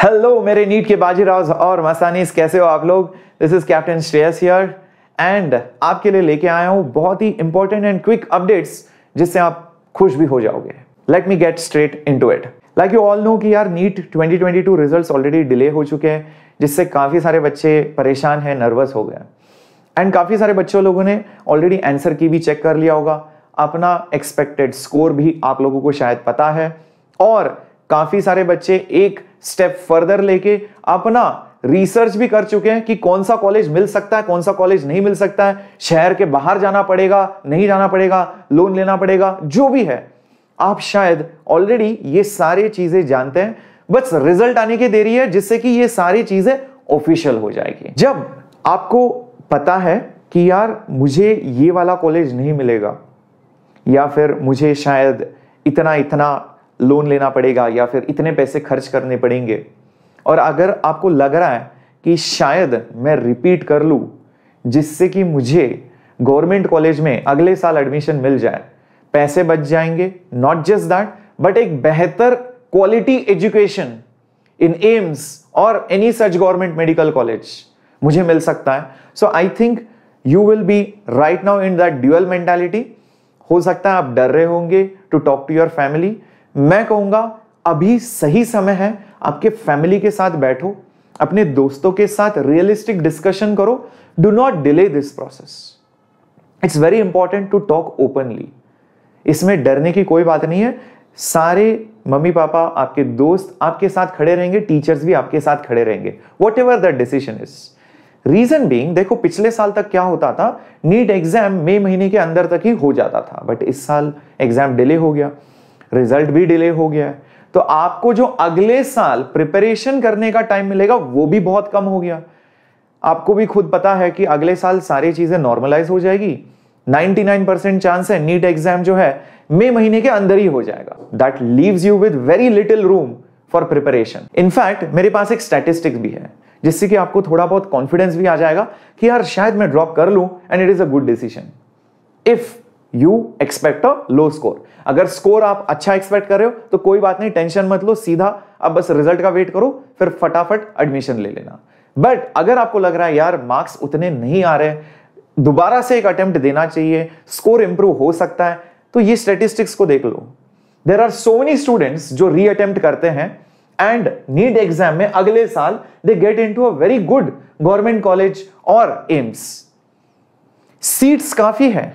Hello मेरे NEET के बाजीराव और मसानीस कैसे हो आप लोग this is captain Shreyas here and आपके लिए लेके आया हूँ बहुत ही इंपॉर्टेंट एंड क्विक अपडेट्स जिससे आप खुश भी हो जाओगे let me get straight into it like you all know कि यार नीट 2022 रिजल्ट्स ऑलरेडी डिले हो चुके हैं जिससे काफ़ी सारे बच्चे परेशान हैं नर्वस हो गए एंड काफ़ी सारे बच्चों लोगों ने ऑलरेडी आंसर की भी चेक कर लिया होगा अपना एक्सपेक्टेड स्कोर भी आप लोगों को शायद पता है और काफी सारे बच्चे एक स्टेप फर्दर लेके अपना रिसर्च भी कर चुके हैं कि कौन सा कॉलेज मिल सकता है कौन सा कॉलेज नहीं मिल सकता है शहर के बाहर जाना पड़ेगा नहीं जाना पड़ेगा लोन लेना पड़ेगा जो भी है आप शायद ऑलरेडी ये सारी चीजें जानते हैं बस रिजल्ट आने की देरी है जिससे कि ये सारी चीजें ऑफिशियल हो जाएगी जब आपको पता है कि यार मुझे ये वाला कॉलेज नहीं मिलेगा या फिर मुझे शायद इतना इतना लोन लेना पड़ेगा या फिर इतने पैसे खर्च करने पड़ेंगे और अगर आपको लग रहा है कि शायद मैं रिपीट कर लूँ जिससे कि मुझे गवर्नमेंट कॉलेज में अगले साल एडमिशन मिल जाए पैसे बच जाएंगे नॉट जस्ट दैट बट एक बेहतर क्वालिटी एजुकेशन इन एम्स और any such government medical college मुझे मिल सकता है so I think you will be right now in that dual mentality हो सकता है आप डर रहे होंगे to talk to your family मैं कहूंगा अभी सही समय है आपके फैमिली के साथ बैठो अपने दोस्तों के साथ रियलिस्टिक डिस्कशन करो do not delay this process it's very important to talk openly इसमें डरने की कोई बात नहीं है सारे मम्मी पापा आपके दोस्त आपके साथ खड़े रहेंगे टीचर्स भी आपके साथ खड़े रहेंगे whatever that decision is reason being देखो पिछले साल तक क्या होता था नीट एग्जाम मई महीने के अंदर तक ही हो जाता था बट इस साल एग्जाम डिले हो गया रिजल्ट भी डिले हो गया है तो आपको जो अगले साल प्रिपरेशन करने का टाइम मिलेगा वो भी बहुत कम हो गया आपको भी खुद पता है कि अगले साल सारी चीजें नॉर्मलाइज हो जाएगी 99 चांस है नीट एग्जाम जो है मई महीने के अंदर ही हो जाएगा that leaves you with very little room for preparation in fact मेरे पास एक स्टेटिस्टिक भी है जिससे कि आपको थोड़ा बहुत कॉन्फिडेंस भी आ जाएगा कि यार शायद मैं ड्रॉप कर लूं and it is a good decision if you expect a low score अगर स्कोर आप अच्छा एक्सपेक्ट कर रहे हो तो कोई बात नहीं टेंशन मत लो सीधा अब बस रिजल्ट का वेट करो फिर फटाफट एडमिशन ले लेना बट अगर आपको लग रहा है यार मार्क्स उतने नहीं आ रहे दोबारा से एक अटेम्प्ट देना चाहिए स्कोर इंप्रूव हो सकता है तो ये स्टेटिस्टिक्स को देख लो there are so many students जो री अटेम्प्ट करते हैं एंड नीट एग्जाम में अगले साल they get into a very good government college और एम्स सीट्स काफी है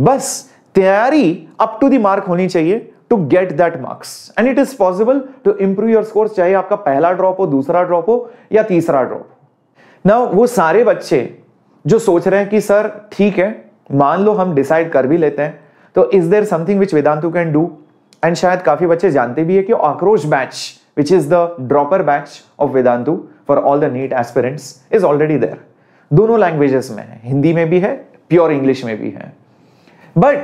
बस तैयारी अप टू दी मार्क होनी चाहिए to get that marks and it is possible to improve your score चाहे आपका पहला ड्रॉप हो दूसरा ड्रॉप हो या तीसरा ड्रॉप हो ना वो सारे बच्चे जो सोच रहे हैं कि सर ठीक है मान लो हम डिसाइड कर भी लेते हैं तो is there something which Vedantu can do and शायद काफी बच्चे जानते भी है कि Aakrosh batch which is the dropper batch of Vedantu for all the NEET aspirants is already there दोनों लैंग्वेजेस में है हिंदी में भी है प्योर इंग्लिश में भी है बट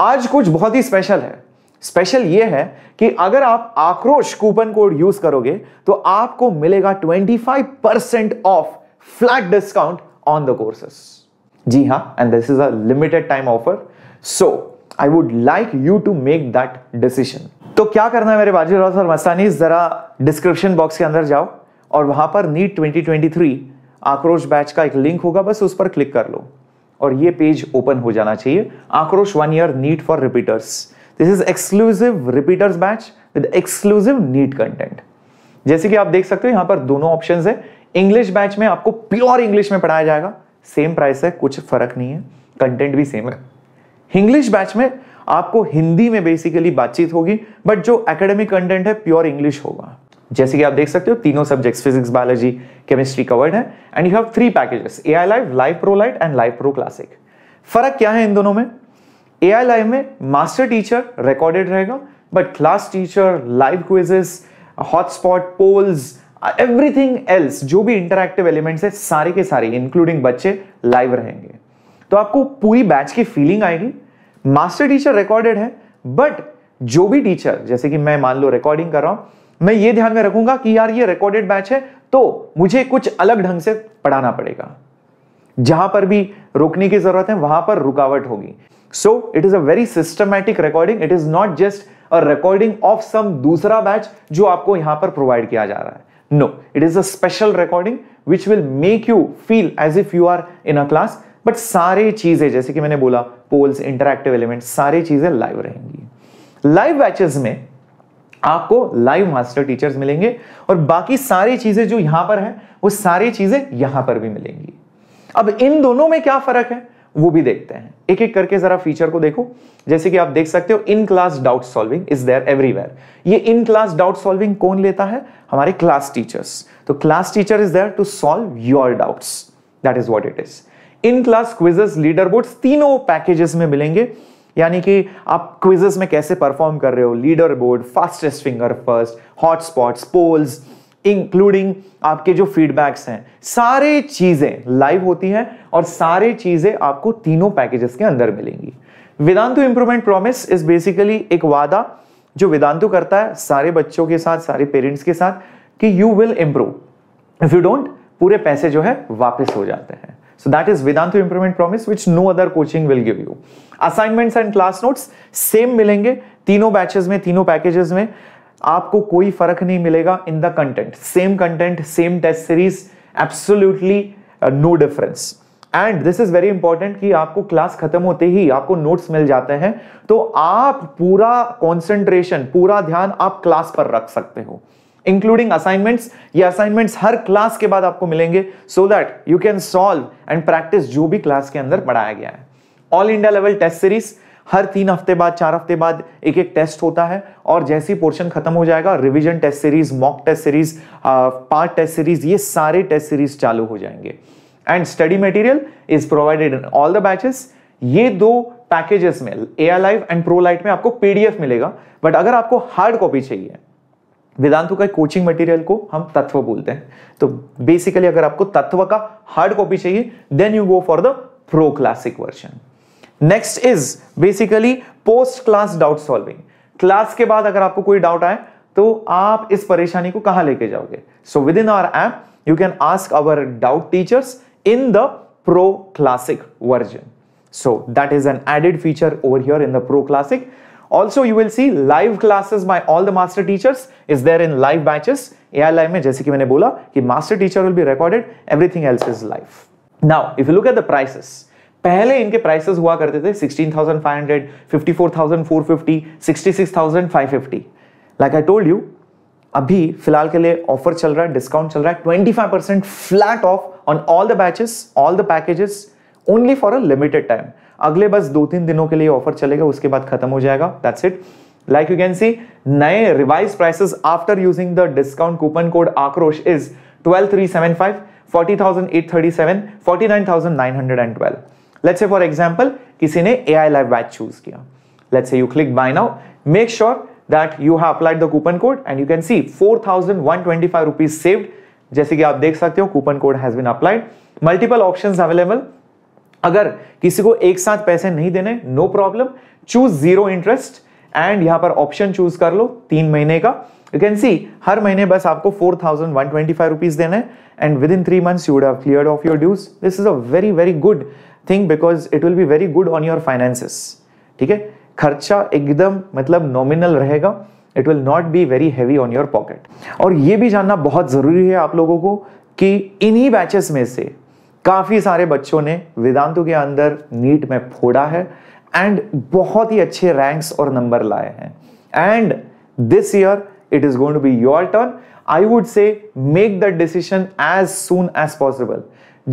आज कुछ बहुत ही स्पेशल है स्पेशल ये है कि अगर आप आक्रोश कूपन कोड यूज करोगे तो आपको मिलेगा 25 percent off flat discount on the courses जी हां and this is a limited time offer so I would like you to make that decision तो क्या करना है मेरे रोज और मस्तानी जरा डिस्क्रिप्शन बॉक्स के अंदर जाओ और वहां पर नीट 2023 आक्रोश बैच का एक लिंक होगा बस उस पर क्लिक कर लो और ये पेज ओपन हो जाना चाहिए Aakrosh one year NEET for repeaters this is exclusive repeaters batch with exclusive NEET content जैसे कि आप देख सकते हो यहां पर दोनों ऑप्शन है इंग्लिश बैच में आपको प्योर इंग्लिश में पढ़ाया जाएगा सेम प्राइस है कुछ फर्क नहीं है कंटेंट भी सेम है इंग्लिश बैच में आपको हिंदी में बेसिकली बातचीत होगी बट जो एकेडमिक कंटेंट है प्योर इंग्लिश होगा जैसे कि आप देख सकते हो तीनों subjects physics biology chemistry covered है and you have three packages A I live live pro lite and live pro classic फर्क क्या है इन दोनों में ए आई लाइव में मास्टर टीचर रिकॉर्डेड रहेगा but class teacher live quizzes hotspot polls everything else जो भी इंटरक्टिव एलिमेंट्स है सारे के सारे इंक्लूडिंग बच्चे लाइव रहेंगे तो आपको पूरी बैच की फीलिंग आएगी मास्टर टीचर रिकॉर्डेड है बट जो भी टीचर जैसे कि मैं मान लो रिकॉर्डिंग कर रहा हूं मैं ये ध्यान में रखूंगा कि यार ये रिकॉर्डेड बैच है तो मुझे कुछ अलग ढंग से पढ़ाना पड़ेगा जहां पर भी रोकने की जरूरत है वहां पर रुकावट होगी so it is a very systematic recording it is not just a recording of some दूसरा बैच जो आपको यहां पर प्रोवाइड किया जा रहा है no it is a special recording which will make you feel as if you are in a class but सारे चीजें जैसे कि मैंने बोला पोल्स इंटरक्टिव एलिमेंट सारी चीजें लाइव रहेंगी लाइव बैचेस में आपको लाइव मास्टर टीचर्स मिलेंगे और बाकी सारी चीजें जो यहां पर है वो सारी चीजें यहां पर भी मिलेंगी अब इन दोनों में क्या फर्क है वो भी देखते हैं एक एक करके जरा फीचर को देखो जैसे कि आप देख सकते हो in class doubt solving is there everywhere ये इन क्लास डाउट सॉल्विंग कौन लेता है हमारे क्लास टीचर्स तो class teacher is there to solve your doubts that is what it is in class quizzes leaderboard तीनों packages में मिलेंगे यानी कि आप क्विजेस में कैसे परफॉर्म कर रहे हो leaderboard fastest finger first hotspots polls including आपके जो फीडबैक्स हैं सारे चीजें लाइव होती हैं और सारे चीजें आपको तीनों पैकेजेस के अंदर मिलेंगी Vedantu improvement promise is basically एक वादा जो वेदांतु करता है सारे बच्चों के साथ सारे पेरेंट्स के साथ कि you will improve if you don't पूरे पैसे जो है वापस हो जाते हैं So that is Vedanta Improvement Promise, which no other coaching will give you. Assignments and class notes same milenge tino batches mein tino packages mein aapko koi farak nahi milega in the content same content same test series absolutely uh, no difference and this is very important कि आपको class खत्म होते ही आपको notes मिल जाते हैं तो आप पूरा कॉन्सेंट्रेशन पूरा ध्यान आप क्लास पर रख सकते हो इंक्लूडिंग असाइनमेंट्स ये असाइनमेंट्स हर क्लास के बाद आपको मिलेंगे so that you can solve and practice जो भी क्लास के अंदर पढ़ाया गया है all India level test series हर तीन हफ्ते बाद चार हफ्ते बाद एक एक टेस्ट होता है और जैसी पोर्शन खत्म हो जाएगा revision test series mock test series part test series ये सारे टेस्ट सीरीज चालू हो जाएंगे and study material is provided in all the batches ये दो पैकेजेस में A live and pro lite में आपको पीडीएफ मिलेगा बट अगर आपको हार्ड कॉपी चाहिए वेदांतु का कोचिंग मटेरियल को हम तत्व बोलते हैं तो बेसिकली अगर आपको तत्व का हार्ड कॉपी चाहिए then you go for the pro classic version next is basically post class doubt solving class के बाद अगर आपको कोई डाउट आए तो आप इस परेशानी को कहां लेके जाओगे so within our app you can ask our doubt teachers in the pro classic version so that is an added feature over here in the pro classic also you will see live classes by all the master teachers is there in live batches A I live में जैसे कि मैंने बोला कि master teacher will be recorded everything else is live now if you look at the prices पहले इनके prices हुआ करते थे 16,500, 54,450, 66,550. लाइक आई टोल्ड यू अभी फिलहाल के लिए ऑफर चल रहा है डिस्काउंट चल रहा है 25 five percent flat off on all the batches all the packages only for a limited time अगले बस दो तीन दिनों के लिए ऑफर चलेगा उसके बाद खत्म हो जाएगा that's it like you can see नए revise prices after using the discount coupon code Aakrosh is twelve three seven five forty thousand eight thirty seven forty nine thousand nine hundred and twelve let's say for example किसी ने A I live batch choose किया let's say you click buy now make sure that you have applied the coupon code and you can see four thousand one twenty five rupees saved जैसे कि आप देख सकते हो coupon code has been applied multiple option available अगर किसी को एक साथ पैसे नहीं देने no problem choose zero interest and यहां पर ऑप्शन चूज कर लो तीन महीने का यू कैन सी हर महीने बस आपको four thousand one twenty five rupees देना है and within three months you would have clear of your dues this is a very very good thing because it will be very good on your finances ठीक है खर्चा एकदम मतलब nominal रहेगा it will not be very heavy on your pocket और ये भी जानना बहुत ज़रूरी है आप लोगों को कि इन्हीं बैचेस में से काफ़ी सारे बच्चों ने वेदांतों के अंदर नीट में फोड़ा है एंड बहुत ही अच्छे रैंक्स और नंबर लाए हैं and this year it is going to be your turn I would say make the decision as soon as possible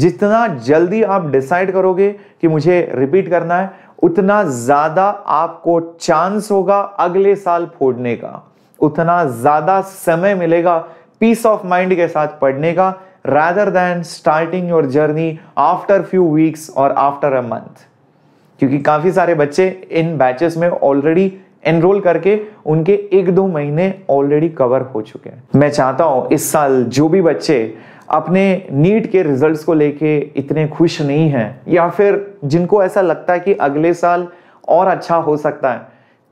जितना जल्दी आप डिसाइड करोगे कि मुझे रिपीट करना है उतना ज्यादा आपको चांस होगा अगले साल फोड़ने का उतना ज्यादा समय मिलेगा पीस ऑफ माइंड के साथ पढ़ने का rather than starting your journey after few weeks or after a month क्योंकि काफ़ी सारे बच्चे इन बैचेस में ऑलरेडी एनरोल करके उनके एक दो महीने ऑलरेडी कवर हो चुके हैं मैं चाहता हूं इस साल जो भी बच्चे अपने नीट के रिजल्ट्स को लेके इतने खुश नहीं हैं या फिर जिनको ऐसा लगता है कि अगले साल और अच्छा हो सकता है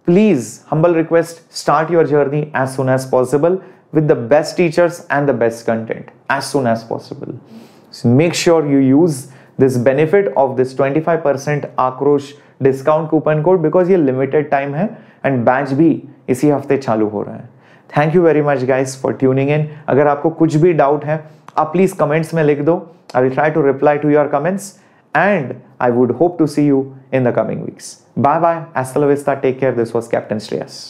please humble request start your journey as soon as possible with the best teachers and the best content as soon as possible. So make sure you use this benefit of this 25% Akrosh discount coupon code because it's limited time hai and batch B is hafte chalu ho raha Thank you very much guys for tuning in. Agar aapko kuch bhi doubt hai, aap please comments mein likh I will try to reply to your comments and I would hope to see you in the coming weeks. Bye bye. Hasta la vista. Take care. This was Captain Shreyas.